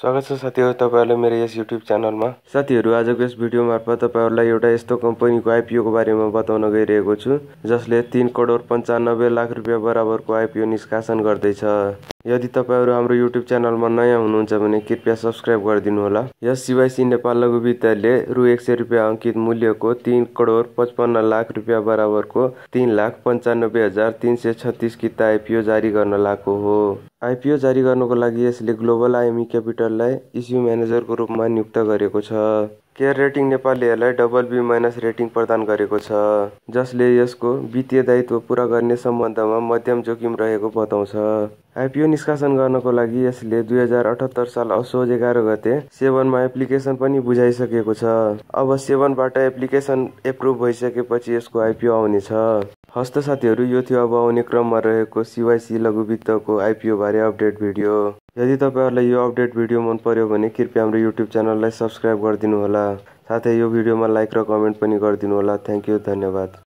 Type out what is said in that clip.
स्वागत छ साथीहरू तपाईँहरूलाई मेरो यस युट्युब च्यानलमा साथीहरू आजको यस भिडियो मार्फत तपाईँहरूलाई एउटा यस्तो कम्पनीको आइपिओको बारेमा बताउन गइरहेको छु जसले तिन करोड पन्चानब्बे लाख रुपियाँ बराबरको आइपिओ निष्कासन गर्दैछ यदि तपाईँहरू हाम्रो युट्युब च्यानलमा नयाँ हुनुहुन्छ भने कृपया सब्सक्राइब होला यस सिवाइसी नेपाल लघु वित्तले रु एक सय रुपियाँ अङ्कित मूल्यको तिन करोड पचपन्न लाख रुपियाँ बराबरको तिन लाख पन्चानब्बे हजार तिन सय छत्तिस किता आइपिओ जारी गर्न लागेको हो आइपिओ जारी गर्नको लागि यसले ग्लोबल आइएमई क्यापिटललाई इस्यु म्यानेजरको रूपमा नियुक्त गरेको छ केयर रेटिङ नेपालले डबल बी माइनस रेटिङ प्रदान गरेको छ जसले यसको वित्तीय दायित्व पुरा गर्ने सम्बन्धमा मध्यम जोखिम रहेको बताउँछ आइपिओ निष्कासन गर्नको लागि यसले दुई हजार अठहत्तर साल असोज एघार गते सेभनमा एप्लिकेसन पनि बुझाइसकेको छ अब सेभनबाट एप्लिकेसन एप्रुभ भइसकेपछि यसको आइपिओ आउनेछ हस्त साथीहरू यो थियो अब आउने क्रममा रहेको सिवाइसी लघु वित्तको आइपिओबारे अपडेट भिडियो यदि तपाईँहरूलाई यो अपडेट भिडियो मन पर्यो भने कृपया हाम्रो युट्युब च्यानललाई सब्सक्राइब होला साथै यो भिडियोमा लाइक र कमेन्ट पनि होला थ्याङ्क यू धन्यवाद